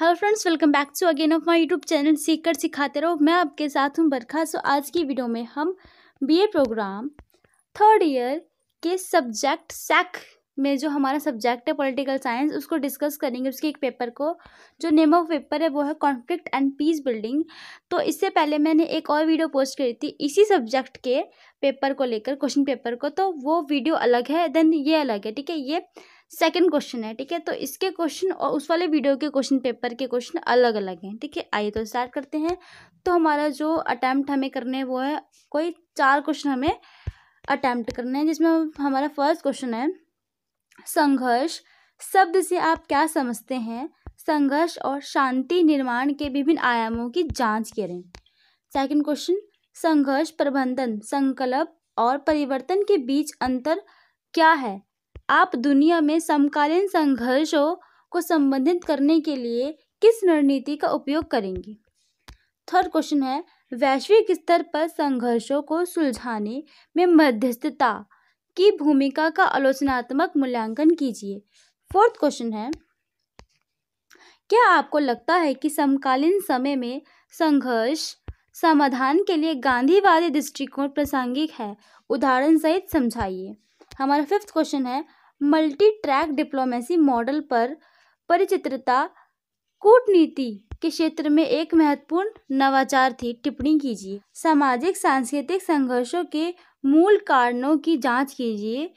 hello friends welcome back to again of my YouTube channel सीख कर सिखाते रहो मैं आपके साथ हूं बरखा सो आज की वीडियो में हम बीए प्रोग्राम थर्ड ईयर के सब्जेक्ट सेक में जो हमारा सब्जेक्ट है पॉलिटिकल साइंस उसको डिस्कस करेंगे उसके एक पेपर को जो नेम ऑफ पेपर है वो है कॉन्फ्लिक्ट एंड पीस बिल्डिंग तो इससे पहले मैंने एक और वीडियो पोस्ट करी थी इसी सब्जेक्ट के पेपर को लेकर क्वेश्चन पेपर को तो वो वीडियो अलग है देन ये अलग है ठीक है ये सेकंड क्वेश्चन है ठीक है तो इसके क्वेश्चन और उस वाले वीडियो के क्वेश्चन पेपर के क्वेश्चन अलग अलग हैं ठीक है आइए तो स्टार्ट करते हैं तो हमारा जो अटैम्प्ट हमें करने वो है कोई चार क्वेश्चन हमें अटैम्प्ट करने हैं जिसमें हमारा फर्स्ट क्वेश्चन है संघर्ष शब्द से आप क्या समझते हैं संघर्ष और शांति निर्माण के विभिन्न आयामों की जाँच करें सेकेंड क्वेश्चन संघर्ष प्रबंधन संकल्प और परिवर्तन के बीच अंतर क्या है आप दुनिया में समकालीन संघर्षों को संबंधित करने के लिए किस रणनीति का उपयोग करेंगे थर्ड क्वेश्चन है वैश्विक स्तर पर संघर्षों को सुलझाने में मध्यस्थता की भूमिका का आलोचनात्मक मूल्यांकन कीजिए फोर्थ क्वेश्चन है क्या आपको लगता है कि समकालीन समय में संघर्ष समाधान के लिए गांधीवादी दृष्टिकोण प्रासंगिक है उदाहरण सहित समझाइए हमारा फिफ्थ क्वेश्चन है मल्टी ट्रैक डिप्लोमेसी मॉडल पर परिचित्रता कूटनीति के क्षेत्र में एक महत्वपूर्ण नवाचार थी टिप्पणी कीजिए सामाजिक सांस्कृतिक संघर्षों के मूल कारणों की जांच कीजिए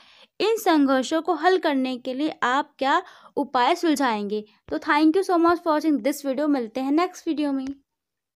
इन संघर्षों को हल करने के लिए आप क्या उपाय सुलझाएंगे तो thank you so much for watching this video मिलते हैं नेक्स्ट वीडियो में